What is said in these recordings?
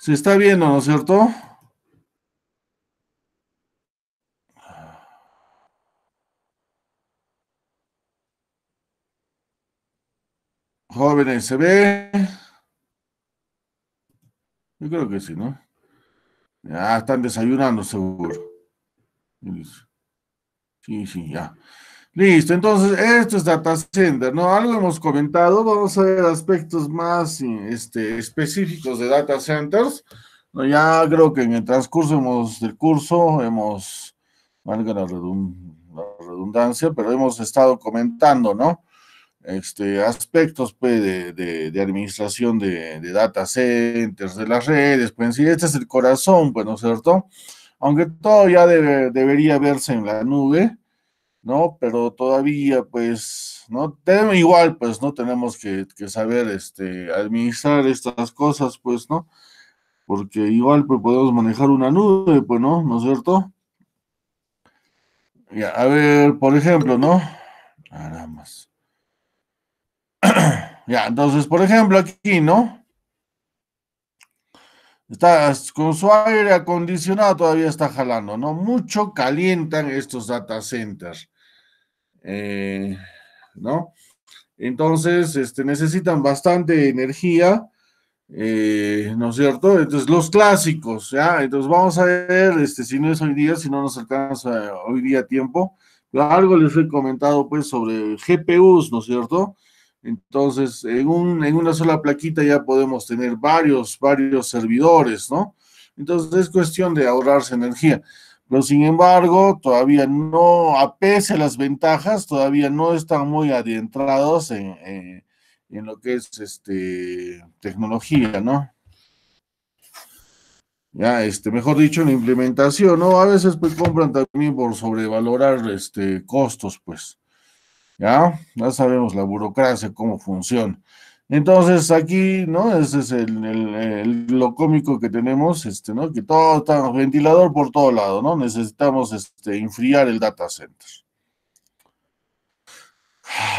Se está viendo, ¿no es cierto? Jóvenes, ¿se ve? Yo creo que sí, ¿no? Ya están desayunando seguro. Sí, sí, ya. Listo, entonces esto es data center, ¿no? Algo hemos comentado, vamos a ver aspectos más este, específicos de data centers. ¿no? Ya creo que en el transcurso hemos, del curso hemos, valga la, redundancia, pero hemos estado comentando, ¿no? Este, aspectos pues, de, de, administración de, de, data centers, de las redes, pues sí, este es el corazón, pues, ¿no es cierto? Aunque todo ya debería verse en la nube, ¿no? Pero todavía, pues, ¿no? igual, pues, ¿no? Tenemos que, que, saber, este, administrar estas cosas, pues, ¿no? Porque igual, pues, podemos manejar una nube, pues, ¿no? ¿No es cierto? Ya, a ver, por ejemplo, ¿no? Nada más. ya, entonces, por ejemplo, aquí, ¿no? Está con su aire acondicionado todavía está jalando, ¿no? Mucho calientan estos data centers, eh, ¿no? Entonces, este, necesitan bastante energía, eh, ¿no es cierto? Entonces, los clásicos, ¿ya? Entonces, vamos a ver, este, si no es hoy día, si no nos alcanza hoy día tiempo, algo les he comentado, pues, sobre GPUs, ¿no es cierto? Entonces, en, una sola plaquita ya podemos tener varios, varios servidores, ¿no? Entonces, es cuestión de ahorrarse energía. Pero, sin embargo, todavía no, a pesar de las ventajas, todavía no están muy adentrados en, lo que es este, tecnología, ¿no? ya este, mejor dicho, la implementación, ¿no? A veces pues compran también por sobrevalorar este costos, pues. ¿ya? Ya sabemos la burocracia, cómo funciona. Entonces, aquí, ¿no? Ese es el, lo cómico que tenemos, este, ¿no? Que todo está ventilador por todo lado, ¿no? Necesitamos este, enfriar el data center.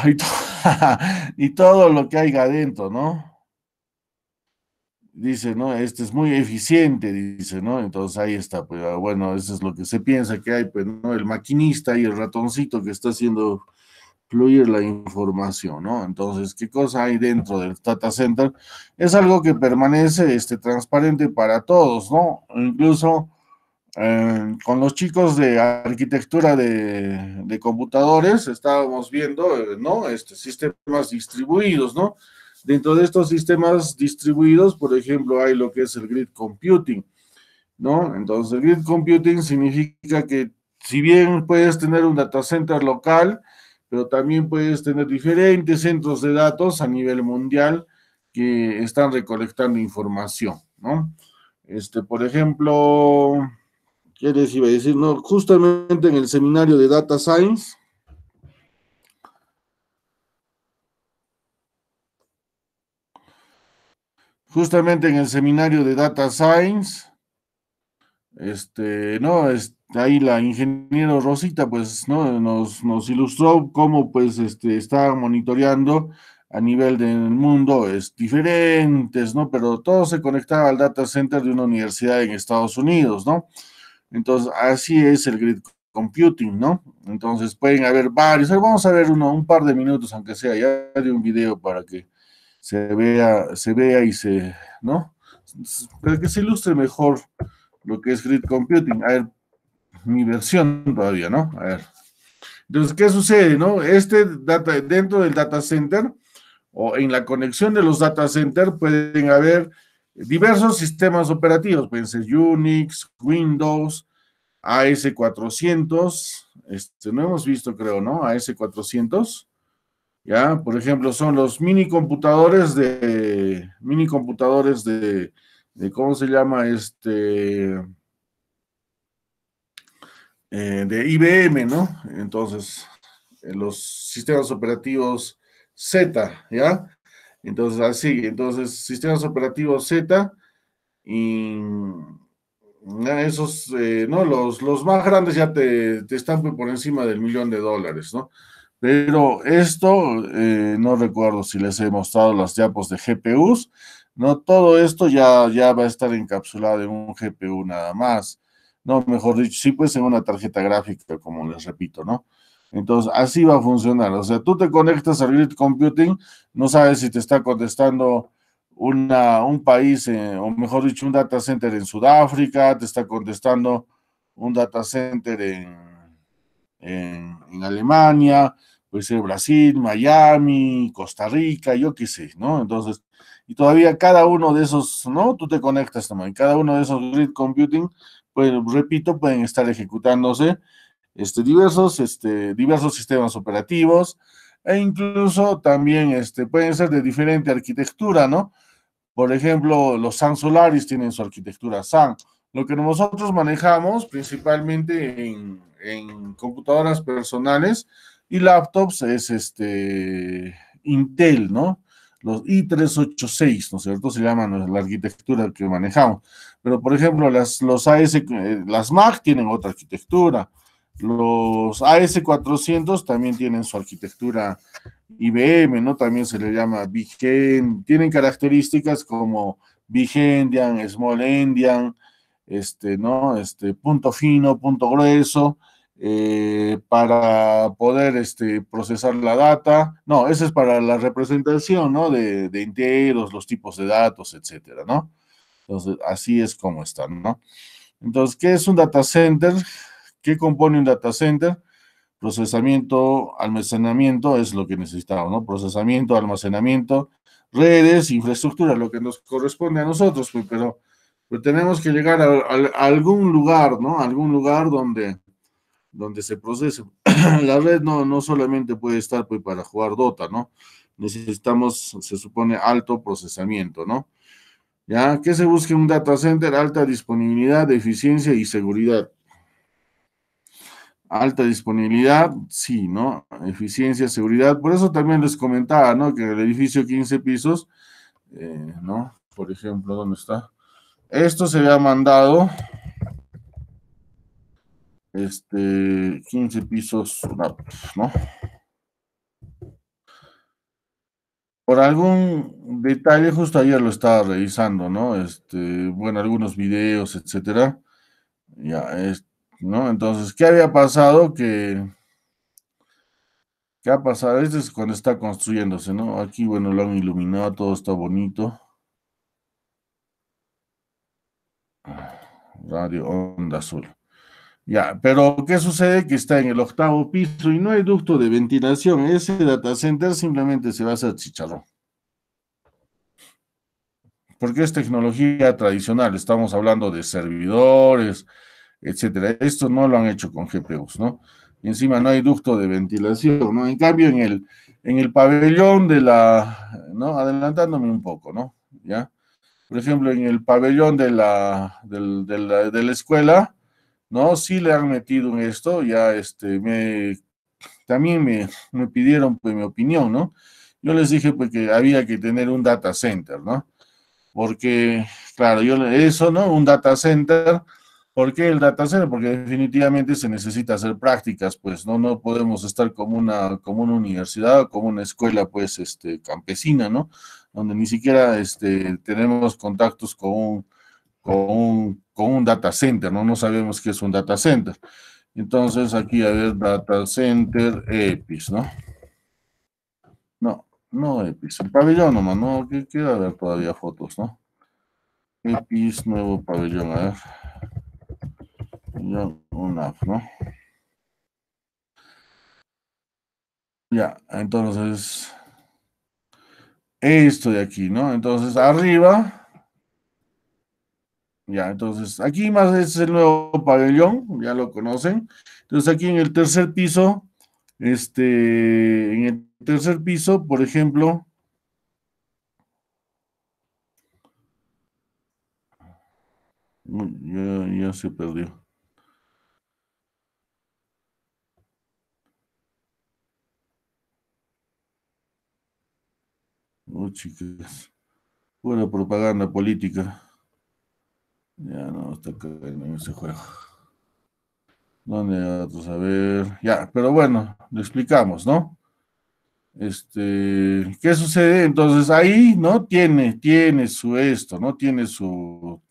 Y, y todo lo que hay adentro, ¿no? Dice, ¿no? Este es muy eficiente, dice, ¿no? Entonces ahí está, pues ah, bueno, eso es lo que se piensa que hay, pues, ¿no? El maquinista y el ratoncito que está haciendo fluir la información, ¿no? Entonces, ¿qué cosa hay dentro del data center? Es algo que permanece este, transparente para todos, ¿no? Incluso eh, con los chicos de arquitectura de, computadores estábamos viendo, eh, ¿no? Este, sistemas distribuidos, ¿no? Dentro de estos sistemas distribuidos, por ejemplo, hay lo que es el grid computing, ¿no? Entonces, grid computing significa que si bien puedes tener un data center local, pero también puedes tener diferentes centros de datos a nivel mundial que están recolectando información, ¿no? Este, por ejemplo, ¿qué les iba a decir? No, justamente en el seminario de Data Science, justamente en el seminario de Data Science, este, no, ahí la ingeniero Rosita, pues, ¿no? Nos, nos ilustró cómo, pues, este, está monitoreando a nivel del mundo es diferentes, ¿no? Pero todo se conectaba al data center de una universidad en Estados Unidos, ¿no? Entonces, así es el grid computing, ¿no? Entonces, pueden haber varios. Vamos a ver uno, un par de minutos, aunque sea ya de un video para que se vea, se vea y se, ¿no? Para que se ilustre mejor lo que es grid computing. A ver, mi versión todavía, ¿no? A ver. Entonces, ¿qué sucede, no? Este data, dentro del data center o en la conexión de los data center pueden haber diversos sistemas operativos, pueden ser Unix, Windows, AS400, este, no hemos visto creo, ¿no? AS400, ¿ya? Por ejemplo, son los mini computadores de, mini computadores de, cómo se llama este, eh, de IBM, ¿no? Entonces, eh, los sistemas operativos Z, ¿ya? Entonces, así, entonces, sistemas operativos Z y mm, esos, eh, ¿no? Los, más grandes ya te, te, están por encima del millón de dólares, ¿no? Pero esto, no recuerdo si les he mostrado las diapos de GPUs, ¿no? Todo esto ya, ya va a estar encapsulado en un GPU nada más, ¿no? Mejor dicho, sí, pues en una tarjeta gráfica, como les repito, ¿no? Entonces, así va a funcionar. O sea, tú te conectas al grid computing, no sabes si te está contestando una, un país, eh, o mejor dicho, un data center en Sudáfrica, te está contestando un data center en, en Alemania, puede ser Brasil, Miami, Costa Rica, yo qué sé, ¿no? Entonces, y todavía cada uno de esos, ¿no? Tú te conectas también, cada uno de esos grid computing, pues repito, pueden estar ejecutándose este, diversos, este, diversos sistemas operativos e incluso también este, pueden ser de diferente arquitectura, ¿no? Por ejemplo, los sun Solaris tienen su arquitectura SAN. Lo que nosotros manejamos principalmente en, computadoras personales y laptops es este Intel, ¿no? los I386, ¿no es cierto? Se llaman la arquitectura que manejamos. Pero, por ejemplo, las, los AS, eh, las Mac tienen otra arquitectura. Los AS400 también tienen su arquitectura IBM, ¿no? También se le llama Big End. Tienen características como Big Endian, Small Endian, este, ¿no? Este, punto fino, punto grueso, eh, para poder este, procesar la data. No, eso es para la representación, ¿no? De, enteros, los tipos de datos, etcétera, ¿no? Entonces, así es como está, ¿no? Entonces, ¿qué es un data center? ¿Qué compone un data center? Procesamiento, almacenamiento es lo que necesitamos, ¿no? Procesamiento, almacenamiento, redes, infraestructura, lo que nos corresponde a nosotros, pues, pero, pues, tenemos que llegar a, algún lugar, ¿no? algún lugar donde donde se procese. la red no, no solamente puede estar pues, para jugar Dota, ¿no? Necesitamos, se supone, alto procesamiento, ¿no? ¿Ya? Que se busque un data center, alta disponibilidad, eficiencia y seguridad. Alta disponibilidad, sí, ¿no? Eficiencia, seguridad. Por eso también les comentaba, ¿no? Que el edificio 15 pisos, eh, ¿no? Por ejemplo, ¿dónde está? Esto se había mandado este, 15 pisos, ¿no? Por algún detalle, justo ayer lo estaba revisando, ¿no? Este, bueno, algunos videos, etcétera. Ya, es, ¿no? Entonces, ¿qué había pasado? Que ¿Qué ha pasado? Este es cuando está construyéndose, ¿no? Aquí, bueno, lo han iluminado, todo está bonito. Radio Onda Azul. Ya, pero ¿qué sucede? Que está en el octavo piso y no hay ducto de ventilación. Ese data center simplemente se va a hacer chicharrón. Porque es tecnología tradicional, estamos hablando de servidores, etcétera. Esto no lo han hecho con GPUs, ¿no? Y encima no hay ducto de ventilación, ¿no? En cambio, en el, en el pabellón de la, ¿no? Adelantándome un poco, ¿no? Ya. Por ejemplo, en el pabellón de la, de de la escuela, no, sí le han metido en esto, ya este, me, también me, me pidieron pues, mi opinión, ¿no? Yo les dije pues, que había que tener un data center, ¿no? Porque, claro, yo eso, ¿no? Un data center, ¿por qué el data center? Porque definitivamente se necesita hacer prácticas, pues, ¿no? No podemos estar como una, como una universidad o como una escuela, pues, este, campesina, ¿no? Donde ni siquiera este, tenemos contactos con un con un, data center, ¿no? No sabemos qué es un data center. Entonces aquí a ver data center EPIS, ¿no? No, no EPIS, el pabellón nomás, no, que queda ver todavía fotos, ¿no? EPIS, nuevo pabellón, a ver. Ya, app, ¿no? Ya, entonces, esto de aquí, ¿no? Entonces, arriba, ya, entonces, aquí más es el nuevo pabellón, ya lo conocen. Entonces, aquí en el tercer piso, este, en el tercer piso, por ejemplo, ya, ya se perdió. No, oh, chicas, buena propaganda política. Ya no, está cayendo ese juego. ¿Dónde datos? A ver. Ya, pero bueno, lo explicamos, ¿no? Este, ¿qué sucede? Entonces ahí, ¿no? Tiene, tiene su esto, ¿no? Tiene su.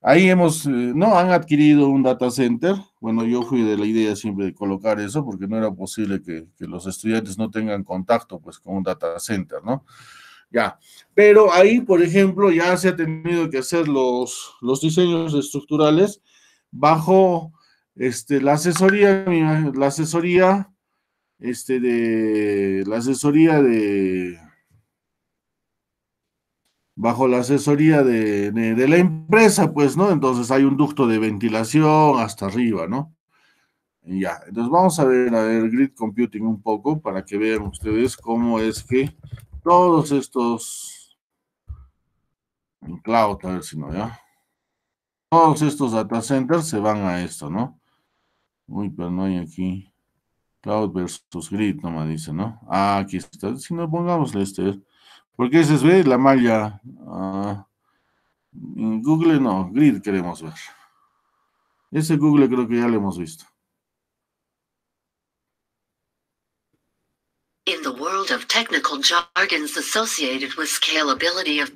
Ahí hemos, eh, no, han adquirido un data center. Bueno, yo fui de la idea siempre de colocar eso porque no era posible que, que los estudiantes no tengan contacto, pues, con un data center, ¿no? Ya. Pero ahí, por ejemplo, ya se ha tenido que hacer los, los diseños estructurales bajo este, la asesoría, la asesoría, este, de, la asesoría de, bajo la asesoría de, de, de la empresa, pues, ¿no? Entonces hay un ducto de ventilación hasta arriba, ¿no? Ya, entonces vamos a ver, a ver, grid computing un poco para que vean ustedes cómo es que todos estos en cloud, a ver si no, ya. Todos estos data centers se van a esto, ¿no? Uy, pero no hay aquí. Cloud versus grid, nomás dice, ¿no? Ah, aquí está. Si no, pongámosle este. Porque ese es, ve La malla. Ah, Google no, grid queremos ver. Ese Google creo que ya lo hemos visto. technical jargons associated with scalability of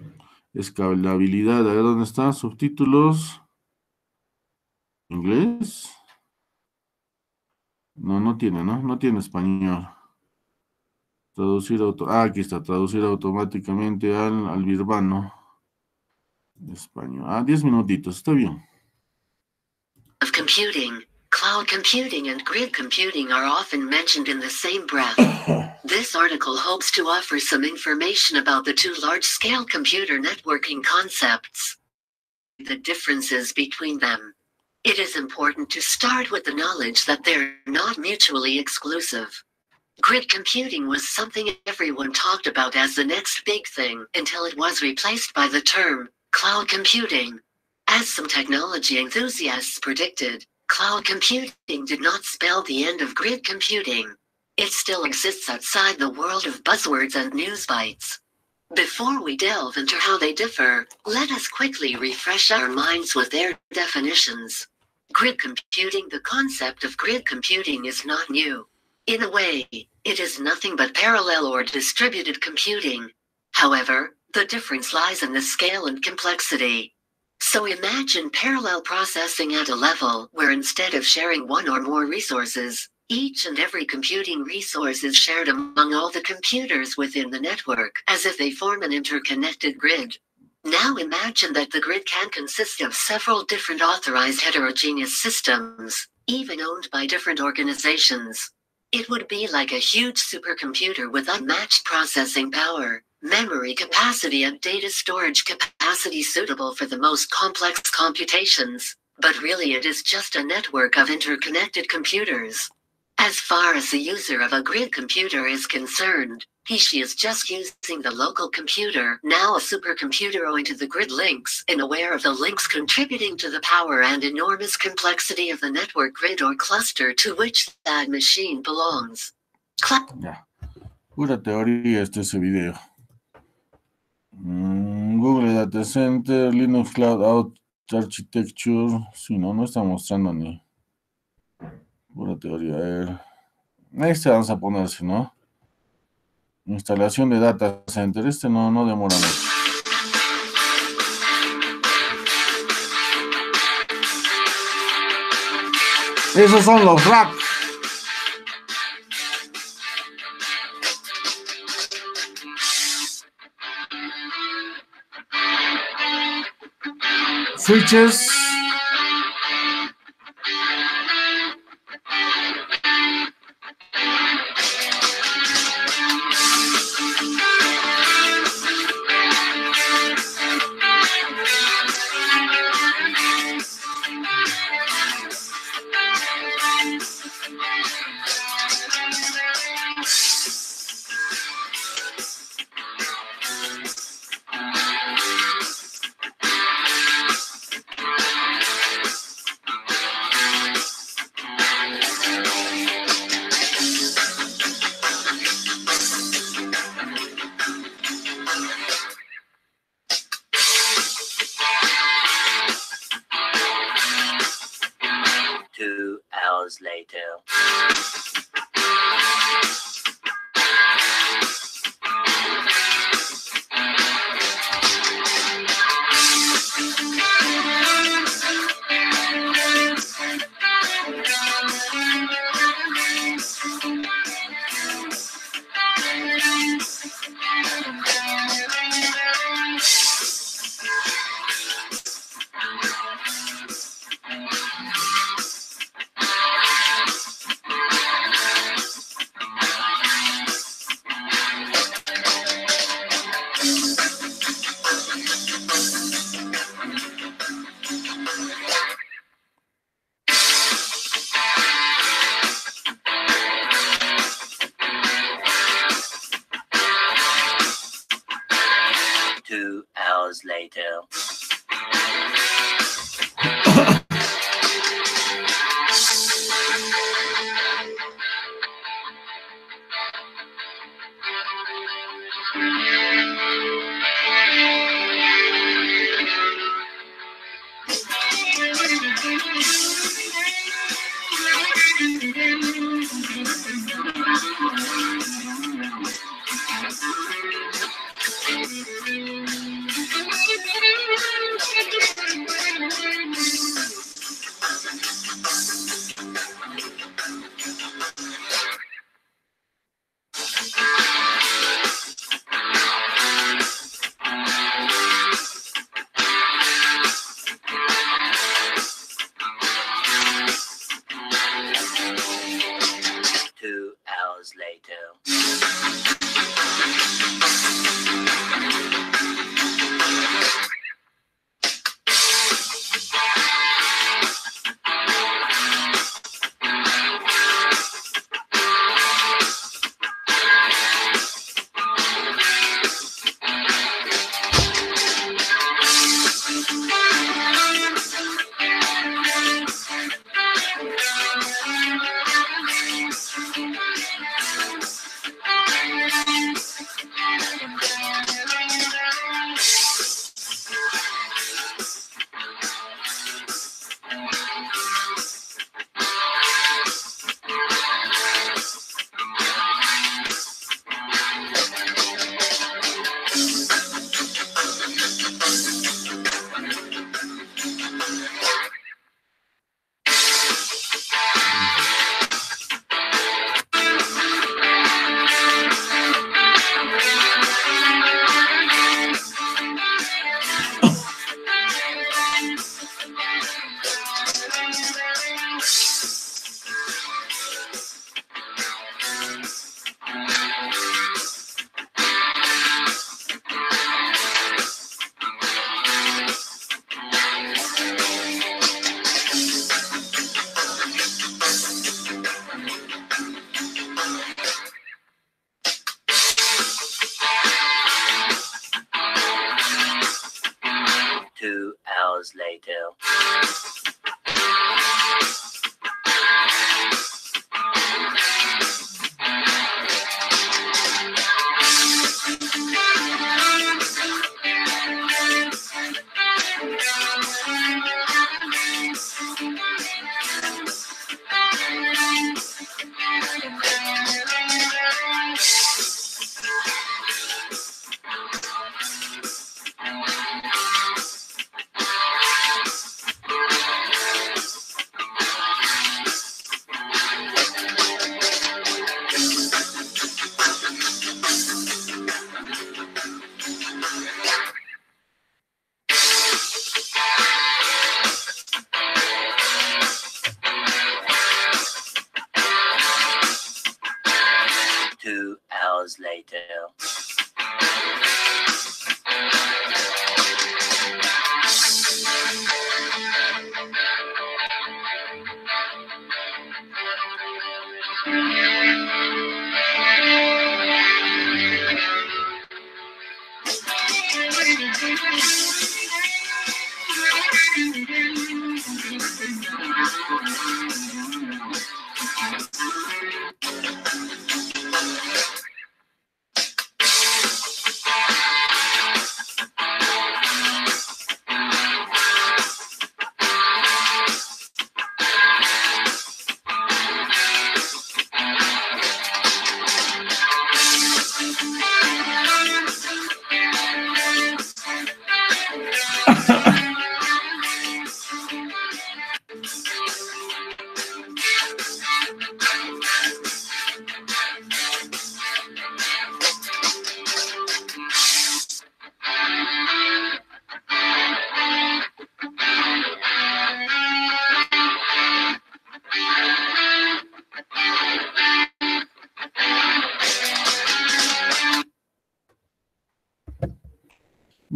escalabilidad. A ver dónde están subtítulos. ¿Inglés? No, no tiene, ¿no? No tiene español. Traducir auto. Ah, aquí está. Traducir automáticamente al, al birbano. Español. Ah, 10 minutitos. Está bien. Of computing. Cloud computing and grid computing are often mentioned in the same breath. This article hopes to offer some information about the two large-scale computer networking concepts, the differences between them. It is important to start with the knowledge that they're not mutually exclusive. Grid computing was something everyone talked about as the next big thing until it was replaced by the term cloud computing. As some technology enthusiasts predicted, cloud computing did not spell the end of grid computing. It still exists outside the world of buzzwords and news bites. Before we delve into how they differ, let us quickly refresh our minds with their definitions. Grid computing The concept of grid computing is not new. In a way, it is nothing but parallel or distributed computing. However, the difference lies in the scale and complexity. So imagine parallel processing at a level where instead of sharing one or more resources, each and every computing resource is shared among all the computers within the network as if they form an interconnected grid. Now imagine that the grid can consist of several different authorized heterogeneous systems, even owned by different organizations. It would be like a huge supercomputer with unmatched processing power, memory capacity, and data storage capacity suitable for the most complex computations. But really, it is just a network of interconnected computers. As far as the user of a grid computer is concerned, he she is just using the local computer, now a supercomputer owing to the grid links, and aware of the links contributing to the power and enormous complexity of the network grid or cluster to which that machine belongs. Cla ya. Pura teoría este ese video. Mm, Google Data Center, Linux Cloud Out Architecture. Si sí, no, no está mostrando ni. Buena teoría. Este vamos a ponerse, ¿no? Instalación de data center. Este no, no demora mucho. Esos son los raps. Switches. ¡Suscríbete al canal!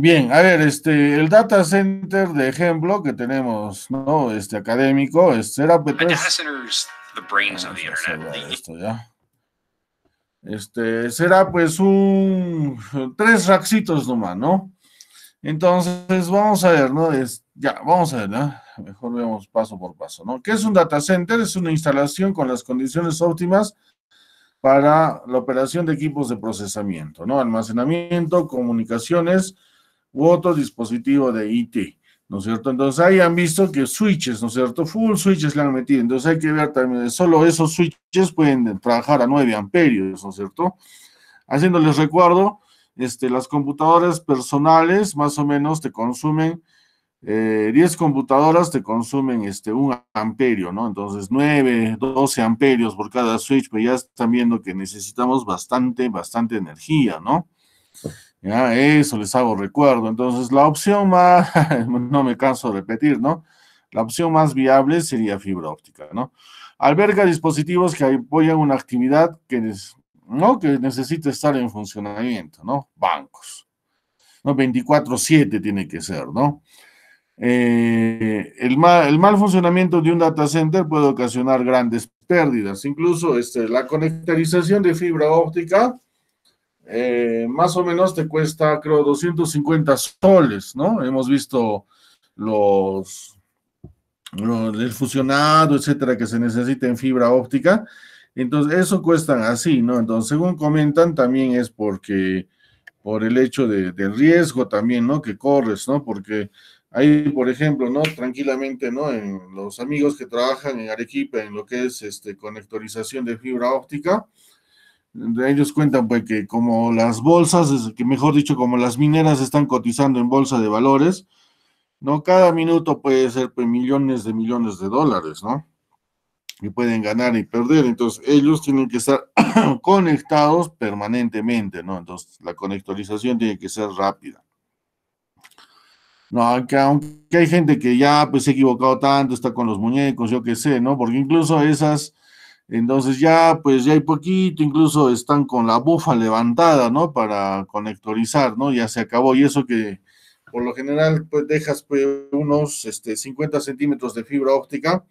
Bien, a ver, este, el data center de ejemplo que tenemos, ¿no? Este académico, este era P3. Esto ya. Este, será pues un tres raxitos nomás, ¿no? Entonces, vamos a ver, ¿no? Es, ya, vamos a ver, ¿no? Mejor vemos paso por paso, ¿no? ¿Qué es un data center? Es una instalación con las condiciones óptimas para la operación de equipos de procesamiento, ¿no? Almacenamiento, comunicaciones, u otro dispositivo de IT, ¿no es cierto? Entonces ahí han visto que switches, ¿no es cierto? Full switches le han metido, entonces hay que ver también, solo esos switches pueden trabajar a 9 amperios, ¿no es cierto? Haciéndoles recuerdo, este, las computadoras personales más o menos te consumen, 10 eh, computadoras te consumen este, un amperio, ¿no? Entonces 9, 12 amperios por cada switch, pues ya están viendo que necesitamos bastante, bastante energía, ¿no? eso les hago recuerdo. Entonces, la opción más, no me canso de repetir, ¿no? La opción más viable sería fibra óptica, ¿no? Alberga dispositivos que apoyan una actividad que, ¿no? que necesita estar en funcionamiento, ¿no? Bancos. ¿no? 24-7 tiene que ser, ¿no? Eh, el, mal, funcionamiento de un data center puede ocasionar grandes pérdidas. Incluso este, la conectarización de fibra óptica eh, más o menos te cuesta, creo, 250 soles, ¿no? Hemos visto los, los el fusionado, etcétera, que se necesita en fibra óptica. Entonces, eso cuestan así, ¿no? Entonces, según comentan, también es porque, por el hecho de, del riesgo también, ¿no? Que corres, ¿no? Porque ahí, por ejemplo, ¿no? Tranquilamente, ¿no? En los amigos que trabajan en Arequipa, en lo que es este, conectorización de fibra óptica, ellos cuentan pues que como las bolsas, que mejor dicho, como las mineras están cotizando en bolsa de valores, ¿no? Cada minuto puede ser pues, millones de millones de dólares, ¿no? Y pueden ganar y perder. Entonces, ellos tienen que estar conectados permanentemente, ¿no? Entonces, la conectorización tiene que ser rápida. No, aunque, aunque hay gente que ya pues, se ha equivocado tanto, está con los muñecos, yo qué sé, ¿no? Porque incluso esas entonces ya, pues ya hay poquito, incluso están con la bufa levantada, ¿no? Para conectorizar, ¿no? Ya se acabó. Y eso que por lo general, pues dejas pues, unos este, 50 centímetros de fibra óptica.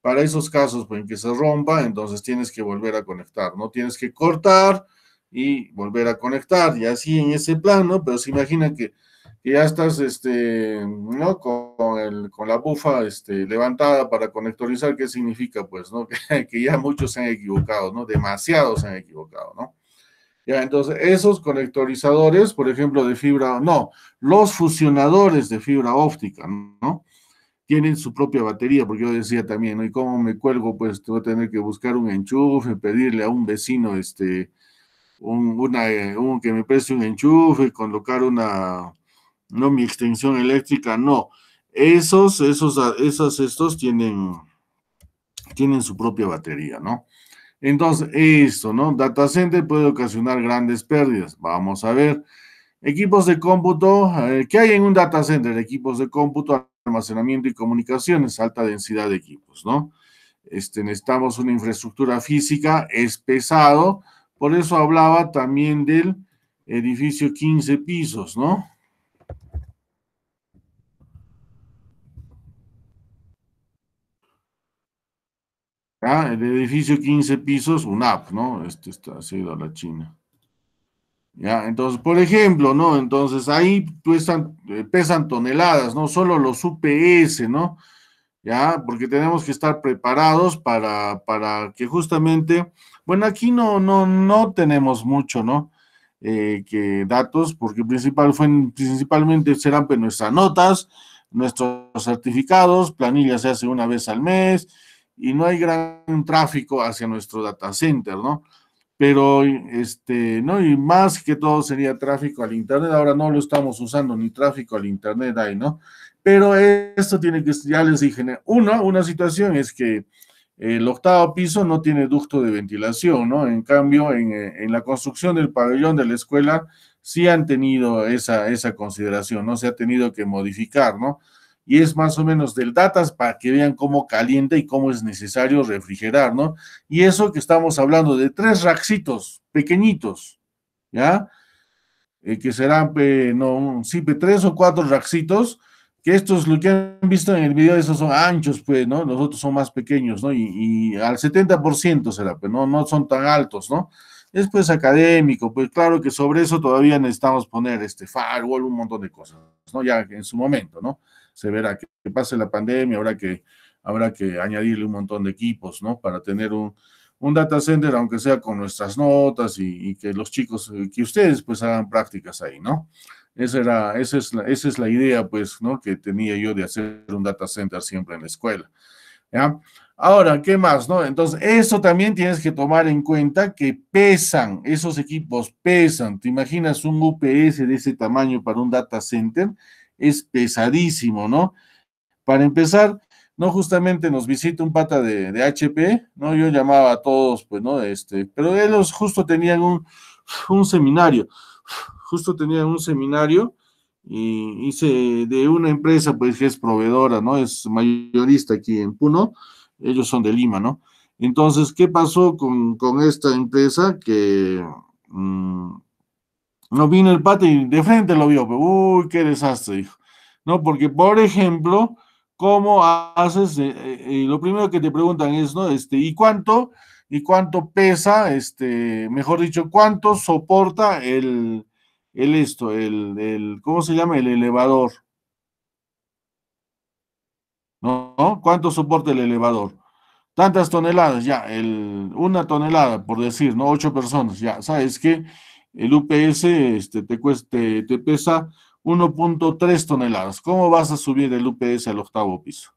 Para esos casos, pues en que se rompa, entonces tienes que volver a conectar, ¿no? Tienes que cortar y volver a conectar. Y así en ese plano, ¿no? pero se imagina que y ya estás, este, ¿no? Con, la bufa este, levantada para conectorizar, ¿qué significa? Pues, ¿no? Que, ya muchos se han equivocado, ¿no? Demasiados se han equivocado, ¿no? Ya, entonces, esos conectorizadores, por ejemplo, de fibra, no, los fusionadores de fibra óptica, ¿no? Tienen su propia batería, porque yo decía también, ¿no? ¿Y cómo me cuelgo? Pues voy a tener que buscar un enchufe, pedirle a un vecino, este, una, eh, un que me preste un enchufe, colocar una, no, mi extensión eléctrica, no. Esos, esos, esos, estos tienen, tienen su propia batería, ¿no? Entonces, esto, ¿no? Data center puede ocasionar grandes pérdidas. Vamos a ver. Equipos de cómputo, eh, ¿qué hay en un data center? Equipos de cómputo, almacenamiento y comunicaciones, alta densidad de equipos, ¿no? Este, necesitamos una infraestructura física, es pesado, por eso hablaba también del edificio 15 pisos, ¿no? Ah, el edificio 15 pisos, UNAP, ¿no? Este ha a la China. Ya, entonces, por ejemplo, ¿no? Entonces ahí eh, pesan, toneladas, no solo los UPS, ¿no? Ya, porque tenemos que estar preparados para, para que justamente, bueno, aquí no, no, no tenemos mucho, ¿no? Eh, que datos, porque principal, fue, principalmente serán pues, nuestras notas, nuestros certificados, planillas se hace una vez al mes, y no hay gran tráfico hacia nuestro data center, ¿no? Pero, este, no, y más que todo sería tráfico al Internet. Ahora no lo estamos usando, ni tráfico al Internet hay, ¿no? Pero esto tiene que, ya les dije, uno, una situación es que el octavo piso no tiene ducto de ventilación, ¿no? En cambio, eh, en, la construcción del pabellón de la escuela sí han tenido esa, esa consideración, ¿no? Se ha tenido que modificar, ¿no? y es más o menos del datas para que vean cómo calienta y cómo es necesario refrigerar, ¿no? Y eso que estamos hablando de tres raxitos pequeñitos, ¿ya? Eh, que serán, no, sí, tres o cuatro raxitos, que estos, lo que han visto en el video, esos son anchos, pues, ¿no? Los son más pequeños, ¿no? Y, al 70% será, pues, ¿no? No son tan altos, ¿no? Es, pues, académico, pues, claro que sobre eso todavía necesitamos poner, este, firewall, un montón de cosas, ¿no? Ya en su momento, ¿no? se verá. Que, pase la pandemia, habrá que, habrá que añadirle un montón de equipos, ¿no? Para tener un, data center, aunque sea con nuestras notas y, que los chicos, eh, que ustedes pues hagan prácticas ahí, ¿no? Esa, era, esa, es la, esa es la idea, pues, ¿no? Que tenía yo de hacer un data center siempre en la escuela. ¿ya? Ahora, ¿qué más, no? Entonces, eso también tienes que tomar en cuenta que pesan, esos equipos pesan. ¿Te imaginas un UPS de ese tamaño para un data center? es pesadísimo, ¿no? Para empezar, no justamente nos visita un pata de, HP, ¿no? Yo llamaba a todos, pues, ¿no? Este, pero ellos justo tenían un, seminario, justo tenían un seminario y hice de una empresa, pues, que es proveedora, ¿no? Es mayorista aquí en Puno, ellos son de Lima, ¿no? Entonces, ¿qué pasó con, con esta empresa que... Mm, no vino el pato y de frente lo vio. uy, qué desastre, hijo. ¿No? Porque, por ejemplo, ¿cómo haces? Eh, eh, eh, lo primero que te preguntan es, ¿no? Este, ¿y cuánto? ¿Y cuánto pesa? Este, mejor dicho, ¿cuánto soporta el, el esto, el, el, ¿cómo se llama? El elevador. ¿No? ¿Cuánto soporta el elevador? Tantas toneladas, ya, el, una tonelada, por decir, ¿no? Ocho personas, ya, ¿sabes qué? el UPS este, te, cueste, te pesa 1.3 toneladas. ¿Cómo vas a subir el UPS al octavo piso?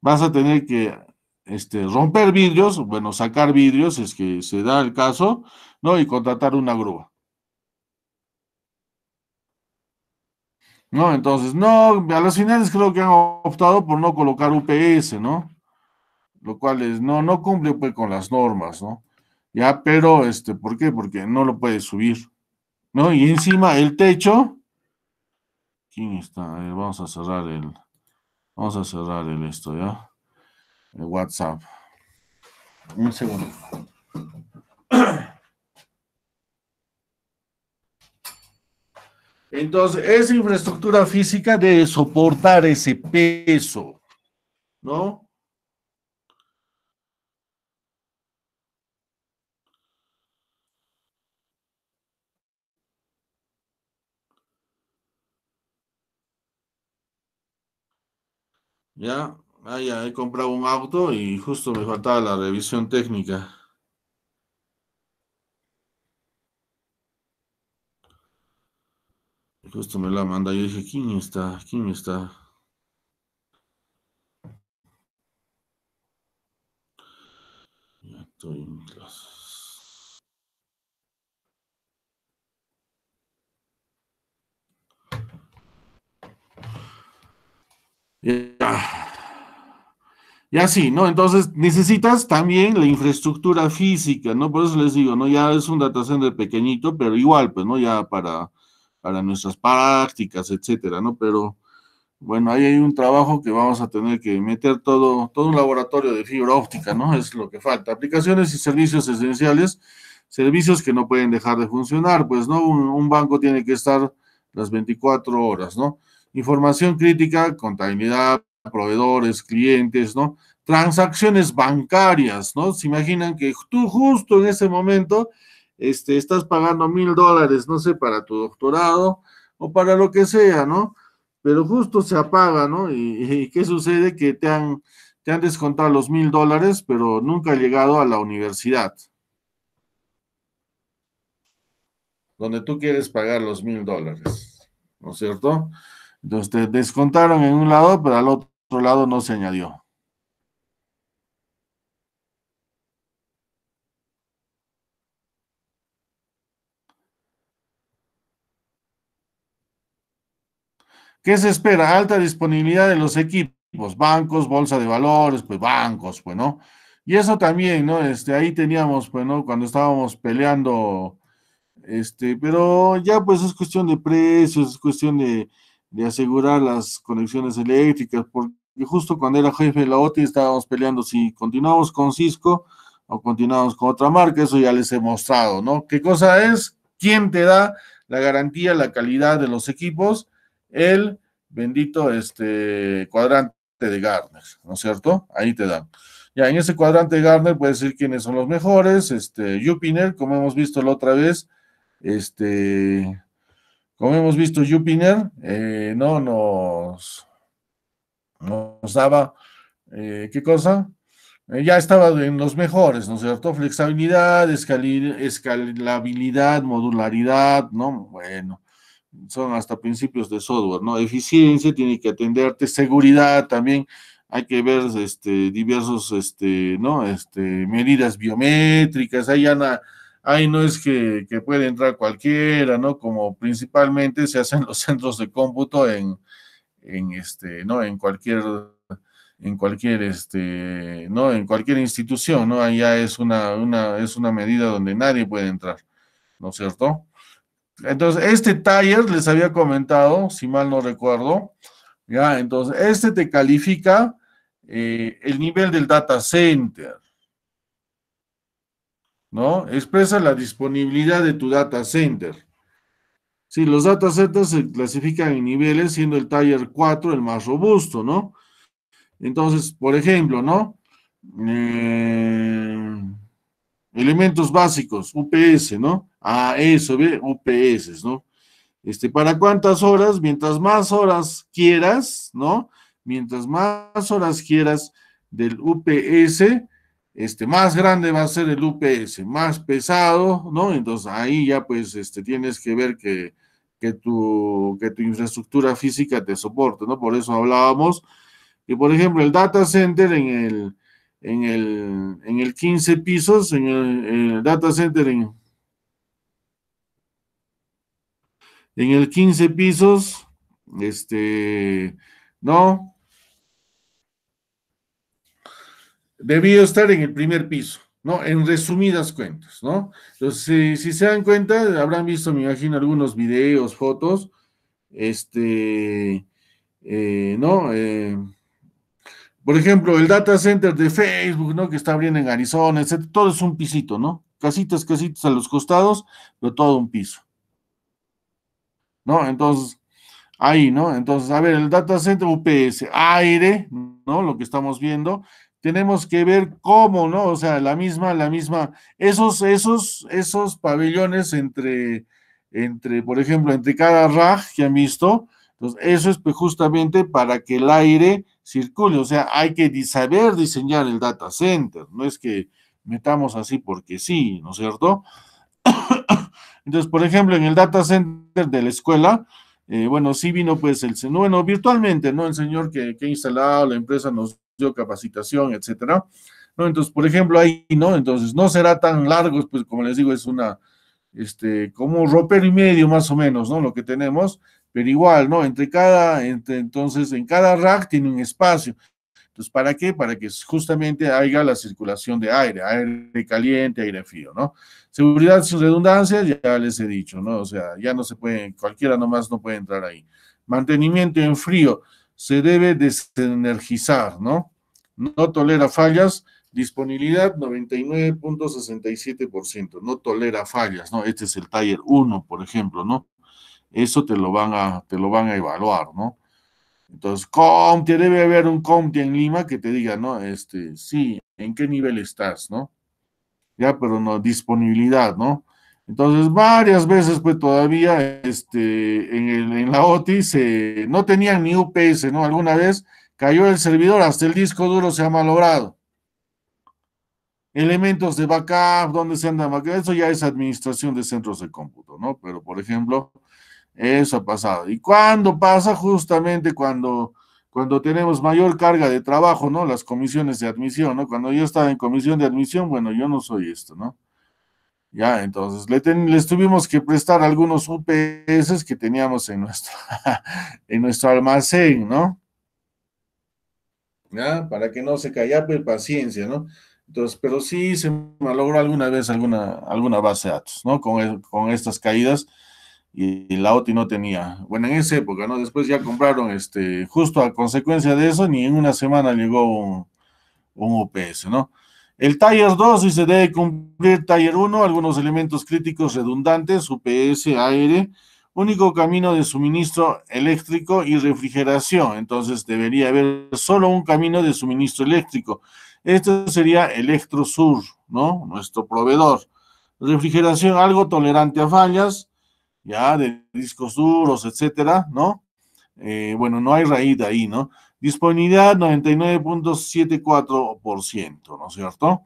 Vas a tener que este, romper vidrios, bueno, sacar vidrios, es que se da el caso, ¿no? Y contratar una grúa. ¿No? Entonces, no, a las finales creo que han optado por no colocar UPS, ¿no? Lo cual es, no, no cumple pues con las normas, ¿no? ya, pero, este, ¿por qué? Porque no lo puede subir, ¿no? Y encima el techo, ¿quién está? vamos a cerrar el, vamos a cerrar el esto, ¿ya? El WhatsApp. Un segundo. Entonces, esa infraestructura física debe soportar ese peso, ¿no? Ya, ah, ya, he comprado un auto y justo me faltaba la revisión técnica. Justo me la manda. Yo dije, ¿quién está? ¿Quién está? Ya estoy en clase. Y así, ¿no? Entonces necesitas también la infraestructura física, ¿no? Por eso les digo, ¿no? Ya es un data pequeñito, pero igual, pues, ¿no? Ya para, para nuestras prácticas, etcétera, ¿no? Pero bueno, ahí hay un trabajo que vamos a tener que meter todo, todo un laboratorio de fibra óptica, ¿no? Es lo que falta. Aplicaciones y servicios esenciales, servicios que no pueden dejar de funcionar, pues, ¿no? Un, un banco tiene que estar las 24 horas, ¿no? Información crítica, contabilidad, proveedores, clientes, ¿no? Transacciones bancarias, ¿no? Se imaginan que tú justo en ese momento este, estás pagando mil dólares, no sé, para tu doctorado o para lo que sea, ¿no? Pero justo se apaga, ¿no? ¿Y, qué sucede? Que te han, te han descontado los mil dólares, pero nunca ha llegado a la universidad. Donde tú quieres pagar los mil dólares, ¿no es cierto? Entonces te descontaron en un lado, pero al otro otro lado no se añadió. ¿Qué se espera? Alta disponibilidad de los equipos, bancos, bolsa de valores, pues bancos, pues, ¿no? Y eso también, ¿no? Este, ahí teníamos, pues, ¿no? Cuando estábamos peleando, este, pero ya pues es cuestión de precios, es cuestión de, de asegurar las conexiones eléctricas, porque y justo cuando era jefe de la OTI estábamos peleando si continuamos con Cisco o continuamos con otra marca, eso ya les he mostrado, ¿no? ¿Qué cosa es? ¿Quién te da la garantía, la calidad de los equipos? El bendito este cuadrante de Gartner, ¿no es cierto? Ahí te dan. Ya en ese cuadrante de Gartner puedes decir quiénes son los mejores, este Jupiner, como hemos visto la otra vez, este como hemos visto Jupiner, eh, no nos nos daba, eh, ¿qué cosa? Eh, ya estaba en los mejores, ¿no es cierto? Flexibilidad, escalabilidad, modularidad, ¿no? Bueno, son hasta principios de software, ¿no? Eficiencia, tiene que atenderte, seguridad también, hay que ver este, diversos, este, ¿no? Este, medidas biométricas, hay ahí no es que, que, puede entrar cualquiera, ¿no? Como principalmente se hacen los centros de cómputo en, en este, ¿no? En cualquier, en cualquier, este, ¿no? En cualquier institución, ¿no? Allá es una, es una medida donde nadie puede entrar, ¿no es cierto? Entonces, este taller les había comentado, si mal no recuerdo, ¿ya? Entonces, este te califica eh, el nivel del data center, ¿no? Expresa la disponibilidad de tu data center. Sí, los datasetas se clasifican en niveles, siendo el taller 4 el más robusto, ¿no? Entonces, por ejemplo, ¿no? Eh, elementos básicos, UPS, ¿no? eso, B, UPS, ¿no? Este, ¿para cuántas horas? Mientras más horas quieras, ¿no? Mientras más horas quieras del UPS, este, más grande va a ser el UPS, más pesado, ¿no? Entonces ahí ya pues este, tienes que ver que que tu, infraestructura física te soporte, ¿no? Por eso hablábamos que, por ejemplo, el data center en el, en el, en el 15 pisos, en el, data center en, en el 15 pisos, este, ¿no? Debió estar en el primer piso. ¿no? En resumidas cuentas, ¿no? Entonces, si, se dan cuenta, habrán visto, me imagino, algunos videos, fotos, este, eh, ¿no? Eh, por ejemplo, el data center de Facebook, ¿no? Que está abriendo en Arizona, etc. Todo es un pisito, ¿no? Casitas, casitas a los costados, pero todo un piso. ¿No? Entonces, ahí, ¿no? Entonces, a ver, el data center UPS, aire, ¿no? Lo que estamos viendo, tenemos que ver cómo, ¿no? O sea, la misma, la misma, esos, esos, esos pabellones entre, entre, por ejemplo, entre cada RAG que han visto, entonces eso es pues, justamente para que el aire circule, o sea, hay que saber diseñar el data center, no es que metamos así porque sí, ¿no es cierto? Entonces, por ejemplo, en el data center de la escuela, eh, bueno, sí vino pues el, bueno, virtualmente, ¿no? El señor que ha instalado la empresa nos capacitación, etcétera. ¿No? Entonces, por ejemplo, ahí, ¿no? Entonces, no será tan largo, pues como les digo, es una, este, como romper y medio más o menos, ¿no? Lo que tenemos, pero igual, ¿no? Entre cada, entre, entonces, en cada rack tiene un espacio. Entonces, ¿para qué? Para que justamente haya la circulación de aire, aire caliente, aire frío, ¿no? Seguridad sin redundancias, ya les he dicho, ¿no? O sea, ya no se puede, cualquiera nomás no puede entrar ahí. Mantenimiento en frío se debe desenergizar, ¿no? No tolera fallas, disponibilidad 99.67%, no tolera fallas, ¿no? Este es el taller 1, por ejemplo, ¿no? Eso te lo van a, te lo van a evaluar, ¿no? Entonces, COMTE, debe haber un COMTE en Lima que te diga, ¿no? Este, sí, ¿en qué nivel estás, no? Ya, pero no, disponibilidad, ¿no? Entonces, varias veces, pues todavía este, en, la OTI se, no tenían ni UPS, ¿no? Alguna vez cayó el servidor, hasta el disco duro se ha malogrado. Elementos de backup, ¿dónde se anda? Eso ya es administración de centros de cómputo, ¿no? Pero, por ejemplo, eso ha pasado. ¿Y cuándo pasa? Justamente cuando, cuando tenemos mayor carga de trabajo, ¿no? Las comisiones de admisión, ¿no? Cuando yo estaba en comisión de admisión, bueno, yo no soy esto, ¿no? Ya, entonces le les tuvimos que prestar algunos UPS que teníamos en nuestro, en nuestro almacén, ¿no? Ya, para que no se calla, pues paciencia, ¿no? Entonces, pero sí se logró alguna vez alguna, alguna base de datos, ¿no? Con, estas caídas y, la OTI no tenía. Bueno, en esa época, ¿no? Después ya compraron, este, justo a consecuencia de eso, ni en una semana llegó un, un UPS, ¿no? El taller 2 se debe cumplir taller 1, algunos elementos críticos redundantes, UPS, aire, único camino de suministro eléctrico y refrigeración. Entonces debería haber solo un camino de suministro eléctrico. Este sería Electrosur, ¿no? Nuestro proveedor. Refrigeración, algo tolerante a fallas, ya, de discos duros, etcétera, ¿no? Eh, bueno, no hay raíz ahí, ¿no? Disponibilidad 99.74%, ¿no es cierto?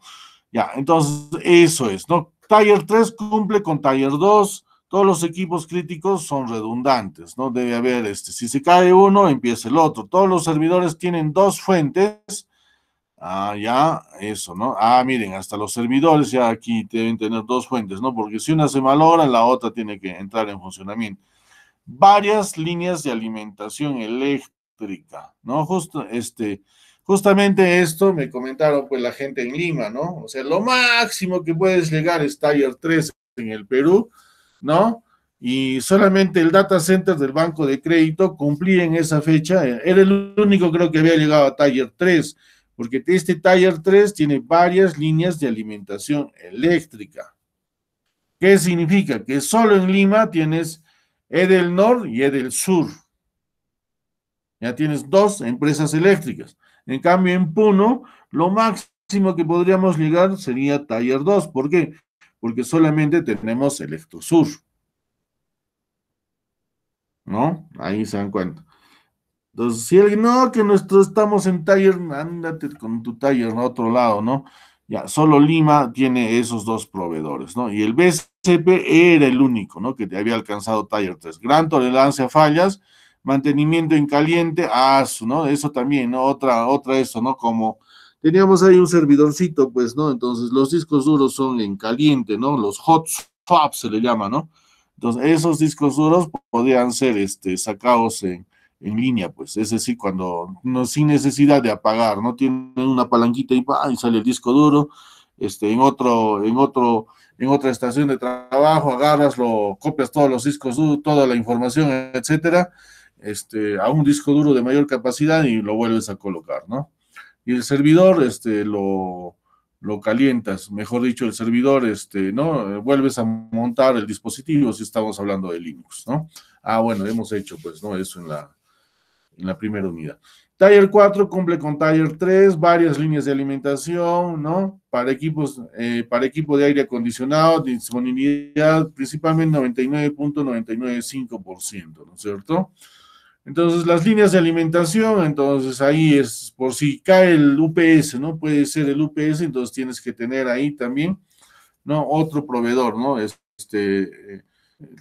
Ya, entonces eso es, ¿no? Taller 3 cumple con Taller 2, todos los equipos críticos son redundantes, ¿no? Debe haber, este, si se cae uno, empieza el otro. Todos los servidores tienen dos fuentes. Ah, ya, eso, ¿no? Ah, miren, hasta los servidores ya aquí deben tener dos fuentes, ¿no? Porque si una se valora, la otra tiene que entrar en funcionamiento. Varias líneas de alimentación elect eléctrica, ¿no? Justo, este, justamente esto me comentaron pues la gente en Lima, ¿no? O sea, lo máximo que puedes llegar es Taller 3 en el Perú, ¿no? Y solamente el data center del Banco de Crédito cumplía en esa fecha, eh, era el único creo que había llegado a Taller 3, porque este Taller 3 tiene varias líneas de alimentación eléctrica. ¿Qué significa? Que solo en Lima tienes e del Norte y Edel Sur, ya tienes dos empresas eléctricas. En cambio, en Puno, lo máximo que podríamos llegar sería Taller 2. ¿Por qué? Porque solamente tenemos Electrosur. ¿No? Ahí se dan cuenta. Entonces, si alguien, no, que nosotros estamos en taller, ándate con tu taller a otro lado, ¿no? Ya, solo Lima tiene esos dos proveedores, ¿no? Y el BCP era el único, ¿no? Que te había alcanzado taller 3. Gran tolerancia a fallas mantenimiento en caliente, ah, ¿no? Eso también, Otra, otra eso, ¿no? Como teníamos ahí un servidorcito, pues, ¿no? Entonces los discos duros son en caliente, ¿no? Los hot swaps se le llama, ¿no? Entonces esos discos duros podían ser este, sacados en, en línea, pues, es decir, cuando no sin necesidad de apagar, ¿no? Tienen una palanquita y, y sale el disco duro, este, en otro, en otro, en otra estación de trabajo, agarras, copias todos los discos, toda la información, etcétera, este, a un disco duro de mayor capacidad y lo vuelves a colocar, ¿no? Y el servidor este, lo, lo calientas, mejor dicho, el servidor, este, ¿no? Vuelves a montar el dispositivo si estamos hablando de Linux, ¿no? Ah, bueno, hemos hecho, pues, ¿no? Eso en la, en la primera unidad. Taller 4 cumple con Taller 3, varias líneas de alimentación, ¿no? Para equipos, eh, para equipo de aire acondicionado, disponibilidad principalmente 99.995%, ¿no es cierto? Entonces, las líneas de alimentación, entonces ahí es por si cae el UPS, ¿no? Puede ser el UPS, entonces tienes que tener ahí también, ¿no? Otro proveedor, ¿no? Este, eh,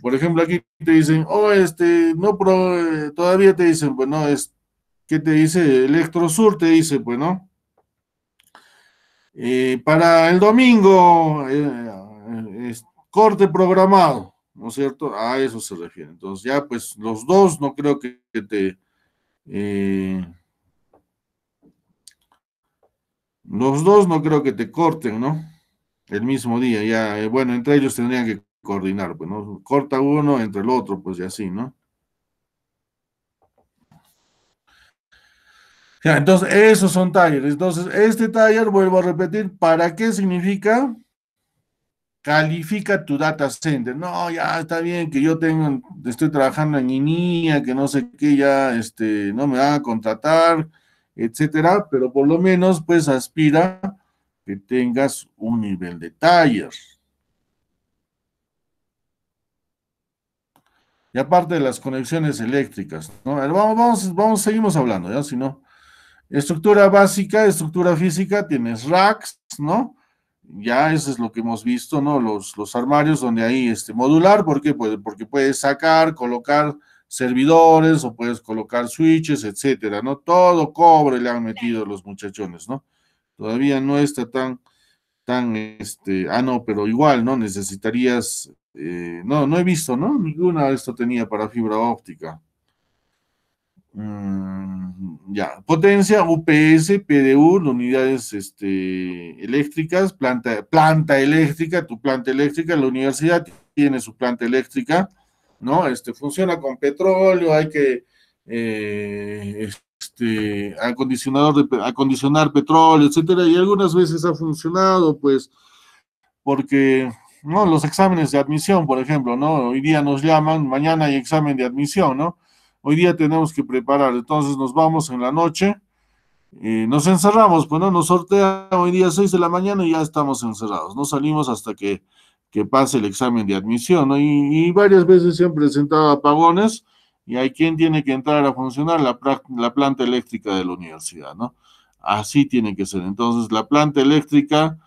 por ejemplo, aquí te dicen, oh, este, no, pro, eh, todavía te dicen, pues no, es, ¿qué te dice? Electrosur te dice, pues no. Eh, para el domingo, corte programado. ¿no es cierto? A eso se refiere. Entonces, ya, pues los dos no creo que, te... Eh, los dos no creo que te corten, ¿no? El mismo día, ya, eh, bueno, entre ellos tendrían que coordinar, pues, ¿no? Corta uno entre el otro, pues, y así, ¿no? Ya, entonces, esos son talleres. Entonces, este taller, vuelvo a repetir, ¿para qué significa? califica tu data center. No, ya está bien que yo tengo, estoy trabajando en niña que no sé qué, ya este, no me van a contratar, etcétera, pero por lo menos pues aspira que tengas un nivel de taller. Y aparte de las conexiones eléctricas, ¿no? Vamos, vamos, vamos, seguimos hablando, ¿ya? Si no, estructura básica, estructura física, tienes racks, ¿no? Ya eso es lo que hemos visto, ¿no? Los, armarios donde hay este modular, ¿por qué? Pues porque puedes sacar, colocar servidores o puedes colocar switches, etcétera, ¿no? Todo cobre le han metido los muchachones, ¿no? Todavía no está tan, tan, este, ah, no, pero igual, ¿no? Necesitarías, eh, no, no he visto, ¿no? Ninguna de esto tenía para fibra óptica. Mm, ya, potencia, UPS, PDU, unidades este, eléctricas, planta, planta eléctrica, tu planta eléctrica, la universidad tiene su planta eléctrica, ¿no? Este, funciona con petróleo, hay que eh, este, acondicionador acondicionar petróleo, etcétera, y algunas veces ha funcionado, pues, porque ¿no? Los exámenes de admisión, por ejemplo, ¿no? Hoy día nos llaman, mañana hay examen de admisión, ¿no? Hoy día tenemos que preparar, entonces nos vamos en la noche, nos encerramos, pues no, nos sortean hoy día 6 de la mañana y ya estamos encerrados, no salimos hasta que, que pase el examen de admisión, ¿no? y, varias veces se han presentado apagones y hay quien tiene que entrar a funcionar la, planta eléctrica de la universidad, ¿no? Así tiene que ser. Entonces, la planta eléctrica,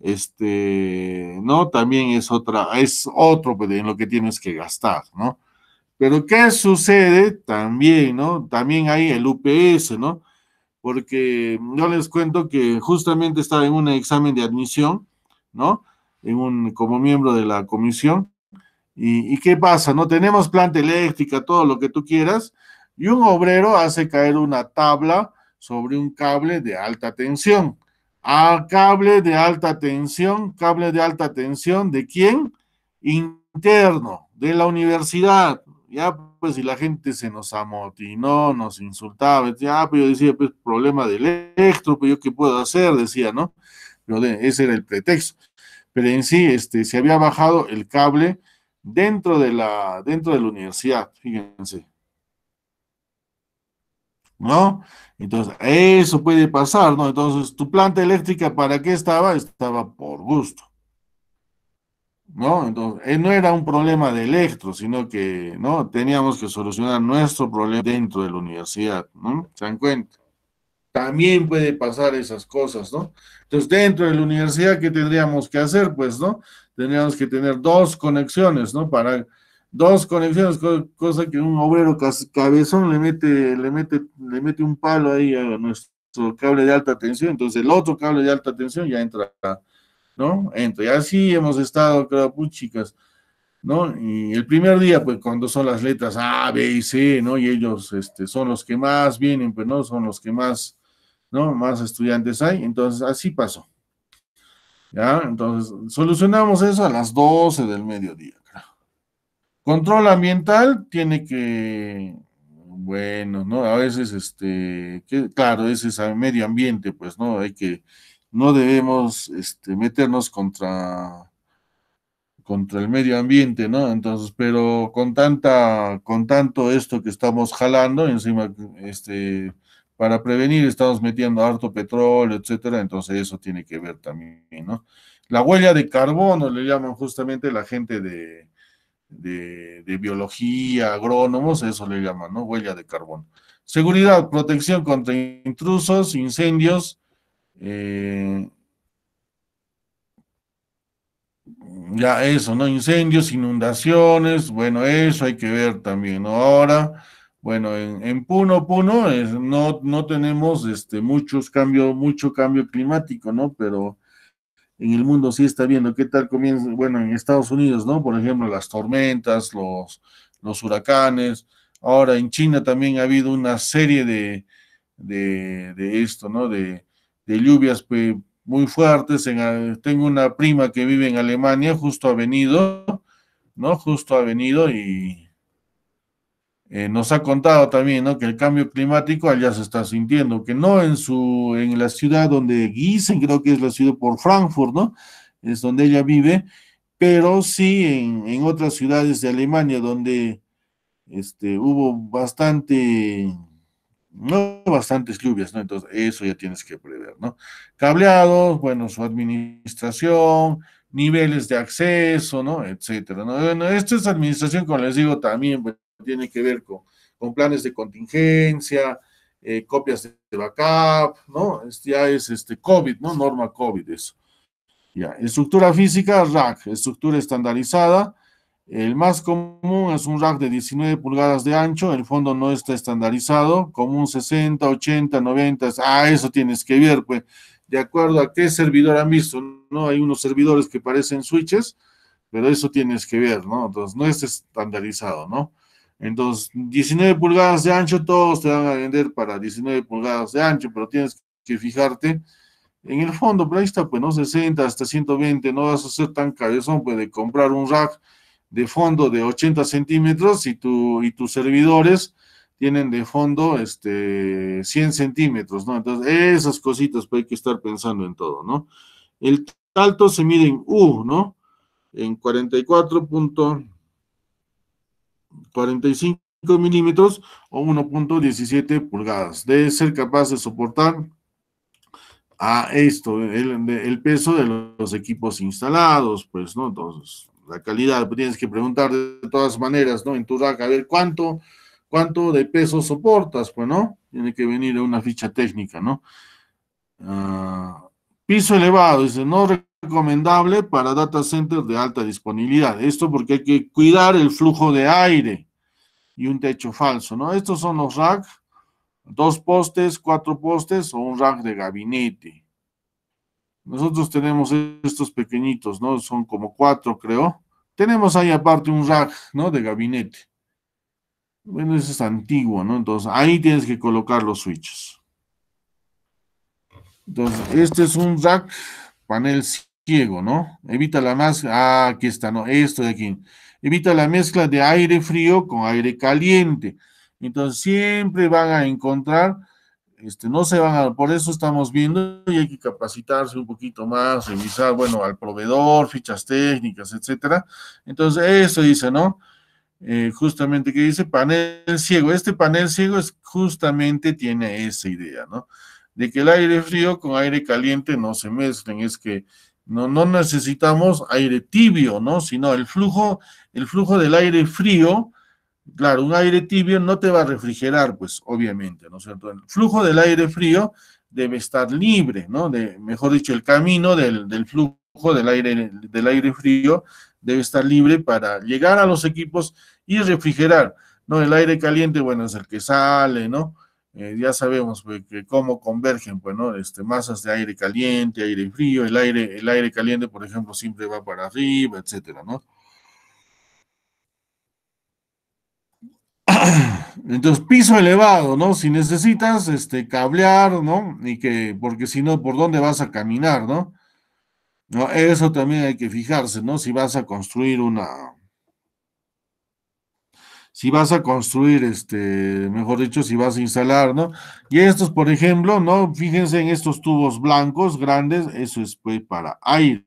este, ¿no? También es otra, es otro pues, en lo que tienes que gastar, ¿no? Pero ¿qué sucede también, no? También hay el UPS, ¿no? Porque yo les cuento que justamente estaba en un examen de admisión, ¿no? En como miembro de la comisión. ¿Y, qué pasa? No tenemos planta eléctrica, todo lo que tú quieras, y un obrero hace caer una tabla sobre un cable de alta tensión. A cable de alta tensión, cable de alta tensión, ¿de quién? Interno, de la universidad, ya, pues si la gente se nos amotinó, nos insultaba, pues, ya, pues, yo decía, pues problema de electro, pues yo qué puedo hacer, decía, ¿no? Pero ese era el pretexto. Pero en sí, este, se había bajado el cable dentro de la, dentro de la universidad, fíjense. ¿No? Entonces, eso puede pasar, ¿no? Entonces, tu planta eléctrica, ¿para qué estaba? Estaba por gusto. ¿no? Entonces, eh, no era un problema de electro, sino que, ¿no? Teníamos que solucionar nuestro problema dentro de la universidad, ¿no? ¿Se dan cuenta? También puede pasar esas cosas, ¿no? Entonces, dentro de la universidad, ¿qué tendríamos que hacer? Pues, ¿no? Tendríamos que tener dos conexiones, ¿no? Para dos conexiones, cosa que un obrero cabezón le mete, le mete, le mete un palo ahí a nuestro cable de alta tensión, entonces el otro cable de alta tensión ya entra ¿no? Entonces, así hemos estado, creo, pues, chicas, ¿no? Y el primer día, pues, cuando son las letras A, B y C, ¿no? Y ellos este, son los que más vienen, pues, ¿no? Son los que más, ¿no? Más estudiantes hay, entonces así pasó. ¿Ya? Entonces, solucionamos eso a las 12 del mediodía. Creo. Control ambiental tiene que, bueno, ¿no? A veces, este, que, claro, ese es medio ambiente, pues, ¿no? Hay que no debemos este, meternos contra, contra el medio ambiente, ¿no? Entonces, pero con tanta, con tanto esto que estamos jalando, encima, este, para prevenir estamos metiendo harto petróleo, etcétera, entonces eso tiene que ver también, ¿no? La huella de carbono le llaman justamente la gente de, de, de biología, agrónomos, eso le llaman, ¿no? Huella de carbono. Seguridad, protección contra intrusos, incendios, eh, ya eso, ¿no? Incendios, inundaciones, bueno, eso hay que ver también, ¿no? Ahora, bueno, en, Puno, Puno, no, no tenemos este, muchos cambios, mucho cambio climático, ¿no? Pero en el mundo sí está viendo qué tal comienza, bueno, en Estados Unidos, ¿no? Por ejemplo, las tormentas, los, los huracanes. Ahora en China también ha habido una serie de, de, de esto, ¿no? De, de lluvias pues, muy fuertes. tengo una prima que vive en Alemania, justo ha venido, ¿no? Justo ha venido y eh, nos ha contado también, ¿no? Que el cambio climático allá ah, se está sintiendo, que no en su, en la ciudad donde Gießen, creo que es la ciudad por Frankfurt, ¿no? Es donde ella vive, pero sí en, otras ciudades de Alemania donde este, hubo bastante no bastantes lluvias, ¿no? Entonces, eso ya tienes que prever, ¿no? Cableados, bueno, su administración, niveles de acceso, ¿no? Etcétera, ¿no? Bueno, esto es administración, como les digo, también pues, tiene que ver con, planes de contingencia, eh, copias de backup, ¿no? ya es este COVID, ¿no? Norma COVID, eso. Ya, estructura física, RAC, estructura estandarizada, el más común es un rack de 19 pulgadas de ancho, el fondo no está estandarizado, como un 60, 80, 90, ah, eso tienes que ver, pues, de acuerdo a qué servidor han visto, ¿no? Hay unos servidores que parecen switches, pero eso tienes que ver, ¿no? Entonces, no es estandarizado, ¿no? Entonces, 19 pulgadas de ancho, todos te van a vender para 19 pulgadas de ancho, pero tienes que fijarte en el fondo, pero ahí está, pues, ¿no? 60 hasta 120, no vas a ser tan cabezón, pues, de comprar un rack de fondo de 80 centímetros y, tu, y tus servidores tienen de fondo este, 100 centímetros, ¿no? Entonces, esas cositas pues, hay que estar pensando en todo, ¿no? El alto se mide en U, ¿no? En 44.45 milímetros o 1.17 pulgadas. Debe ser capaz de soportar a esto, el, el, peso de los equipos instalados, pues, ¿no? Entonces, la calidad, pues tienes que preguntar de todas maneras, ¿no? En tu rack, a ver cuánto, cuánto de peso soportas, pues, ¿no? Tiene que venir una ficha técnica, ¿no? Ah, piso elevado, dice, no recomendable para data centers de alta disponibilidad. Esto porque hay que cuidar el flujo de aire y un techo falso, ¿no? Estos son los racks, dos postes, cuatro postes o un rack de gabinete. Nosotros tenemos estos pequeñitos, ¿no? Son como cuatro, creo. Tenemos ahí aparte un rack, ¿no? De gabinete. Bueno, ese es antiguo, ¿no? Entonces, ahí tienes que colocar los switches. Entonces, este es un rack panel ciego, ¿no? Evita la máscara. Ah, aquí está, ¿no? Esto de aquí. Evita la mezcla de aire frío con aire caliente. Entonces, siempre van a encontrar este, no se van a, por eso estamos viendo y hay que capacitarse un poquito más, revisar, bueno, al proveedor, fichas técnicas, etcétera. Entonces, eso dice, ¿no? Eh, justamente que dice panel ciego. Este panel ciego es, justamente tiene esa idea, ¿no? De que el aire frío con aire caliente no se mezclen, es que no, no necesitamos aire tibio, ¿no? Sino el flujo, el flujo del aire frío Claro, un aire tibio no te va a refrigerar, pues obviamente, ¿no es cierto? El flujo del aire frío debe estar libre, ¿no? De, mejor dicho, el camino del, del flujo del aire, del aire frío debe estar libre para llegar a los equipos y refrigerar, ¿no? El aire caliente, bueno, es el que sale, ¿no? Eh, ya sabemos pues, que cómo convergen, pues, ¿no? Este, masas de aire caliente, aire frío, el aire, el aire caliente, por ejemplo, siempre va para arriba, etcétera, ¿no? Entonces, piso elevado, ¿no? Si necesitas este, cablear, ¿no? Y que, porque si no, ¿por dónde vas a caminar, ¿no? ¿no? Eso también hay que fijarse, ¿no? Si vas a construir una. Si vas a construir, este, mejor dicho, si vas a instalar, ¿no? Y estos, por ejemplo, ¿no? Fíjense en estos tubos blancos grandes, eso es pues, para aire,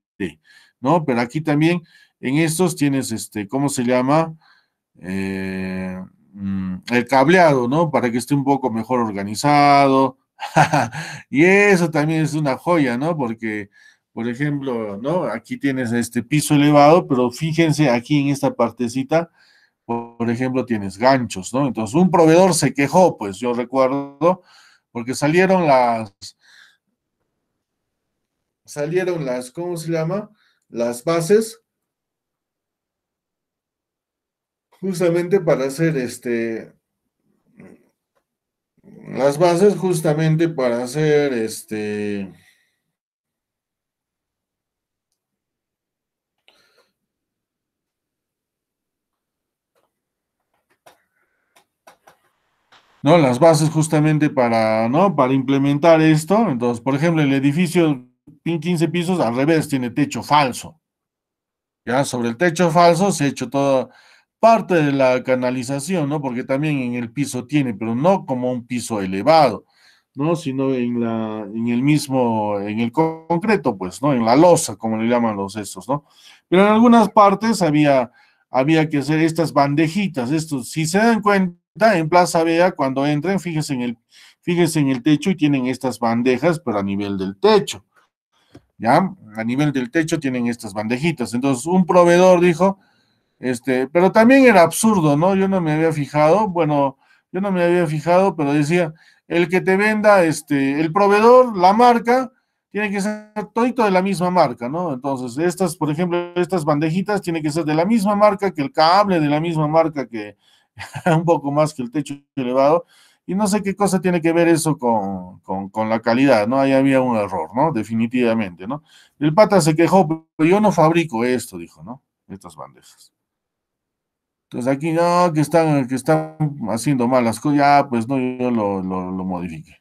¿no? Pero aquí también, en estos tienes, este, ¿cómo se llama? Eh, Mm, el cableado, ¿no? Para que esté un poco mejor organizado. y eso también es una joya, ¿no? Porque, por ejemplo, ¿no? Aquí tienes este piso elevado, pero fíjense aquí en esta partecita, por, ejemplo, tienes ganchos, ¿no? Entonces, un proveedor se quejó, pues yo recuerdo, porque salieron las, salieron las, ¿cómo se llama? Las bases justamente para hacer este las bases justamente para hacer este ¿no? Las bases justamente para, ¿no? Para implementar esto. Entonces, por ejemplo, el edificio 15 pisos al revés tiene techo falso. Ya sobre el techo falso se ha hecho todo, parte de la canalización, ¿no? Porque también en el piso tiene, pero no como un piso elevado, ¿no? Sino en, la, en el mismo, en el concreto, pues, ¿no? En la losa, como le llaman los estos, ¿no? Pero en algunas partes había, había que hacer estas bandejitas, estos, si se dan cuenta, en Plaza Vea, cuando entren, fíjense en el, fíjense en el techo y tienen estas bandejas, pero a nivel del techo, ¿ya? A nivel del techo tienen estas bandejitas. Entonces, un proveedor dijo, este, pero también era absurdo, ¿no? Yo no me había fijado, bueno, yo no me había fijado, pero decía, el que te venda, este, el proveedor, la marca, tiene que ser todito de la misma marca, ¿no? Entonces, estas, por ejemplo, estas bandejitas tienen que ser de la misma marca que el cable, de la misma marca que un poco más que el techo elevado. Y no sé qué cosa tiene que ver eso con, con, con, la calidad, ¿no? Ahí había un error, ¿no? Definitivamente, ¿no? El pata se quejó, pero yo no fabrico esto, dijo, ¿no? Estas bandejas. Entonces pues, aquí no, que están, que están haciendo malas cosas, ya pues no, yo lo, lo, modifique.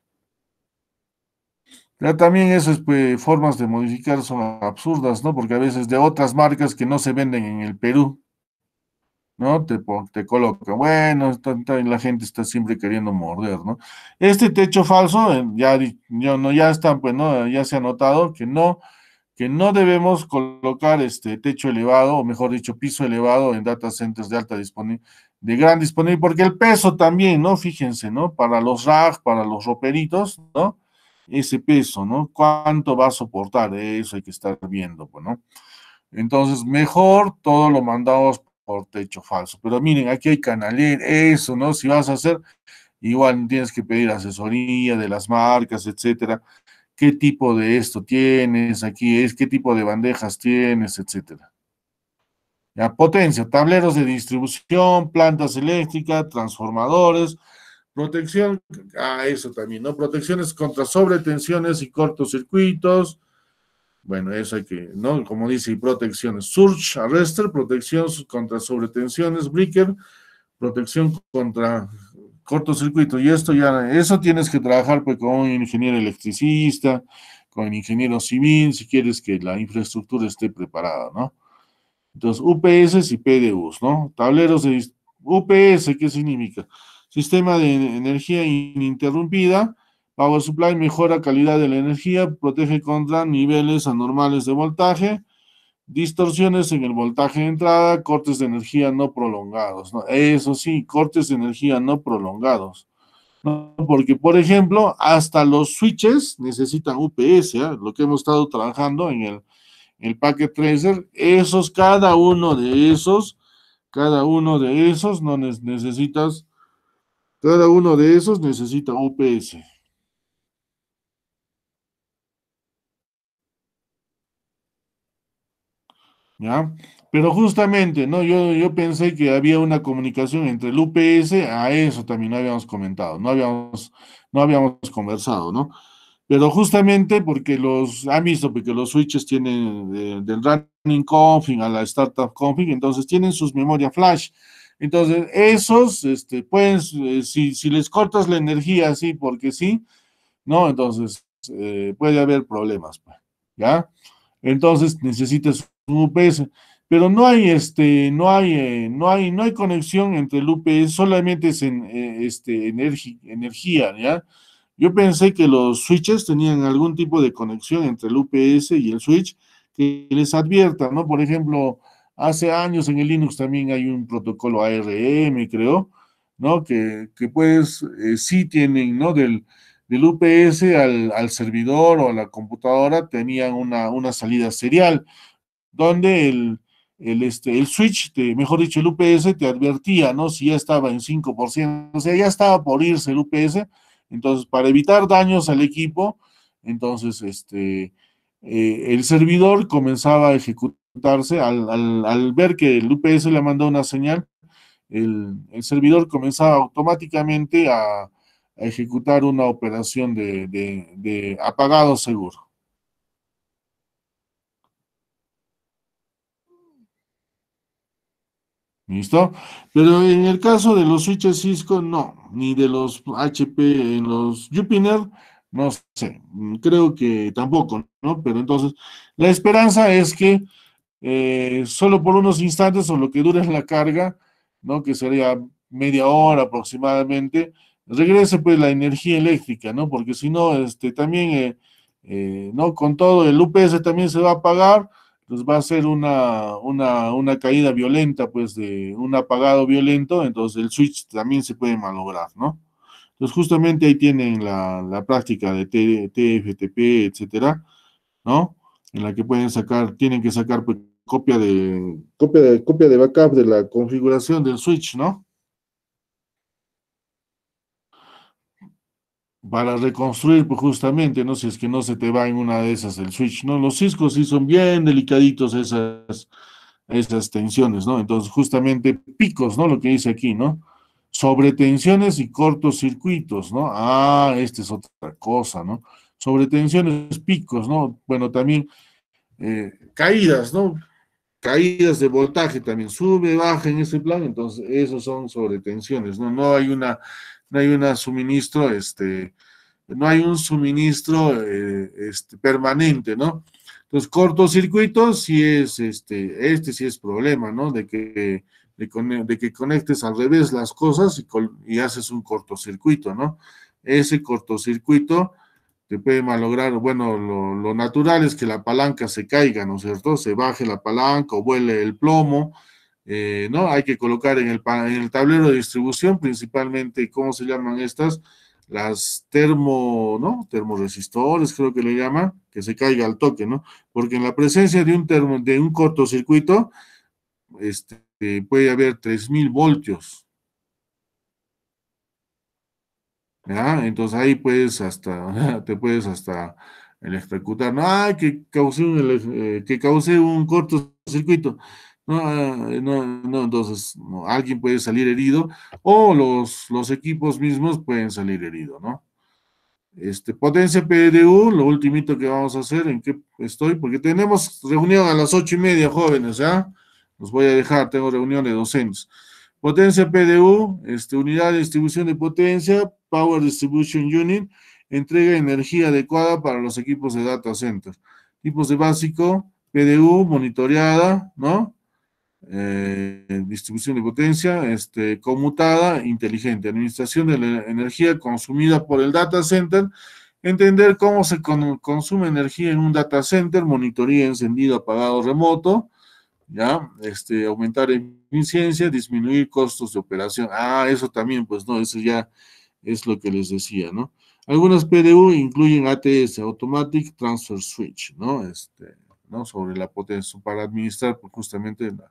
Ya también esas pues, formas de modificar son absurdas, ¿no? Porque a veces de otras marcas que no se venden en el Perú, ¿no? Te, te coloca, bueno, la gente está siempre queriendo morder, ¿no? Este techo falso, eh, ya, no, ya están, pues, ¿no? Ya se ha notado que no que no debemos colocar este techo elevado, o mejor dicho, piso elevado en data centers de alta disponibilidad, de gran disponibilidad, porque el peso también, ¿no? Fíjense, ¿no? Para los racks, para los roperitos, ¿no? Ese peso, ¿no? ¿Cuánto va a soportar? Eso hay que estar viendo, pues, ¿no? Entonces, mejor todo lo mandamos por techo falso. Pero miren, aquí hay canalera, eso, ¿no? Si vas a hacer, igual tienes que pedir asesoría de las marcas, etcétera qué tipo de esto tienes, aquí es qué tipo de bandejas tienes, etcétera. Ya, potencia, tableros de distribución, plantas eléctricas, transformadores, protección, ah, eso también, ¿no? Protecciones contra sobretensiones y cortocircuitos. Bueno, eso hay que, ¿no? Como dice, protecciones. Surge, arrester, protección contra sobretensiones, breaker, protección contra cortocircuito y esto ya, eso tienes que trabajar pues, con un ingeniero electricista, con un ingeniero civil, si quieres que la infraestructura esté preparada, ¿no? Entonces, UPS y PDUs, ¿no? Tableros de UPS, ¿qué significa? Sistema de energía ininterrumpida, Power Supply mejora calidad de la energía, protege contra niveles anormales de voltaje, distorsiones en el voltaje de entrada, cortes de energía no prolongados. Eso sí, cortes de energía no prolongados. Porque, por ejemplo, hasta los switches necesitan UPS, ¿ah? lo que hemos estado trabajando en el, el packet tracer, esos, cada uno de esos, cada uno de esos no necesitas, cada uno de esos necesita UPS. ¿ya? Pero justamente, ¿no? Yo, yo pensé que había una comunicación entre el UPS, a eso también no habíamos comentado, no habíamos, no habíamos conversado, ¿no? Pero justamente porque los, han visto, porque los switches tienen eh, del running config a la startup config, entonces tienen sus memorias flash. Entonces, esos, este, pueden, eh, si, les cortas la energía así porque sí, ¿no? Entonces, eh, puede haber problemas, pues, ¿ya? Entonces, necesitas UPS. Pero no hay este, no hay, eh, no hay, no hay conexión entre el UPS, solamente es en, eh, este, energía, ¿ya? Yo pensé que los switches tenían algún tipo de conexión entre el UPS y el switch que les advierta, ¿no? Por ejemplo, hace años en el Linux también hay un protocolo ARM, creo, ¿no? Que, pues eh, sí tienen, ¿no? Del, del UPS al, al, servidor o a la computadora tenían una, una salida serial donde el, este, el switch, mejor dicho, el UPS te advertía, ¿no? Si ya estaba en 5%, o sea, ya estaba por irse el UPS, entonces para evitar daños al equipo, entonces este, eh, el servidor comenzaba a ejecutarse, al, ver que el UPS le mandó una señal, el, servidor comenzaba automáticamente a, a, ejecutar una operación de, de, de apagado seguro. ¿Listo? Pero en el caso de los switches Cisco, no, ni de los HP en los Jupyter, no sé, creo que tampoco, ¿no? Pero entonces, la esperanza es que eh, solo por unos instantes o lo que dure la carga, ¿no? Que sería media hora aproximadamente, regrese pues la energía eléctrica, ¿no? Porque si no, este, también, eh, eh, ¿no? Con todo, el UPS también se va a apagar, entonces pues, va a ser una, una, una, caída violenta, pues de un apagado violento, entonces el switch también se puede malograr, ¿no? Entonces justamente ahí tienen la, práctica de TFTP, etcétera, ¿no? En la que pueden sacar, tienen que sacar pues, copia de copia de copia de backup de la configuración del switch, ¿no? para reconstruir pues justamente, ¿no? Si es que no se te va en una de esas el switch, ¿no? Los ciscos sí son bien delicaditos esas, tensiones, ¿no? Entonces, justamente picos, ¿no? Lo que dice aquí, ¿no? Sobretensiones y cortocircuitos, ¿no? Ah, esta es otra cosa, ¿no? Sobretensiones, picos, ¿no? Bueno, también eh, caídas, ¿no? Caídas de voltaje también, sube, baja en ese plano, entonces esos son sobretensiones, ¿no? No hay una no hay un suministro, este, no hay un suministro eh, este, permanente, ¿no? Entonces, cortocircuito sí es, este, este sí es problema, ¿no? De que, de, que conectes al revés las cosas y, haces un cortocircuito, ¿no? Ese cortocircuito te puede malograr, bueno, lo, natural es que la palanca se caiga, ¿no es cierto? Se baje la palanca o vuele el plomo, eh, ¿no? Hay que colocar en el, en el tablero de distribución principalmente, ¿cómo se llaman estas? Las termo, ¿no? Termoresistores, creo que le llaman, que se caiga al toque, ¿no? Porque en la presencia de un, de un cortocircuito, este, puede haber 3000 voltios. ¿Ya? Entonces ahí puedes hasta, te puedes hasta electrocutar. No, que eh, que causé un cortocircuito. No, ah, no, no entonces no, alguien puede salir herido o los, los equipos mismos pueden salir heridos, ¿no? Este, potencia PDU, lo últimito que vamos a hacer, en qué estoy, porque tenemos reunión a las ocho y media, jóvenes, ¿ya? Los voy a dejar, tengo reunión de docentes. Potencia PDU, este, unidad de distribución de potencia, Power Distribution Unit, entrega energía adecuada para los equipos de data center. Tipos de básico, PDU, monitoreada, ¿no? Eh, distribución de potencia este, conmutada, inteligente, administración de la energía consumida por el data center, entender cómo se consume energía en un data center, monitoría encendido, apagado, remoto, ¿ya? Este, aumentar eficiencia, disminuir costos de operación. Ah, eso también, pues no, eso ya es lo que les decía, ¿no? Algunas PDU incluyen ATS, Automatic Transfer Switch, ¿no? Este, ¿no? Sobre la potencia, para administrar pues, justamente la,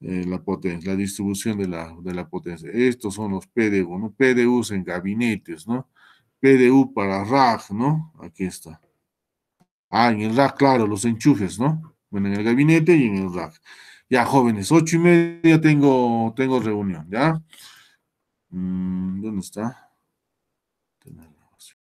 eh, la potencia, la distribución de la, potencia. Estos son los PDU, ¿no? PDUs en gabinetes, ¿no? PDU para rack, ¿no? Aquí está. Ah, en el rack, claro, los enchufes, ¿no? Bueno, en el gabinete y en el rack. Ya, jóvenes, ocho y media tengo, tengo reunión, ¿ya? Mm, ¿Dónde está?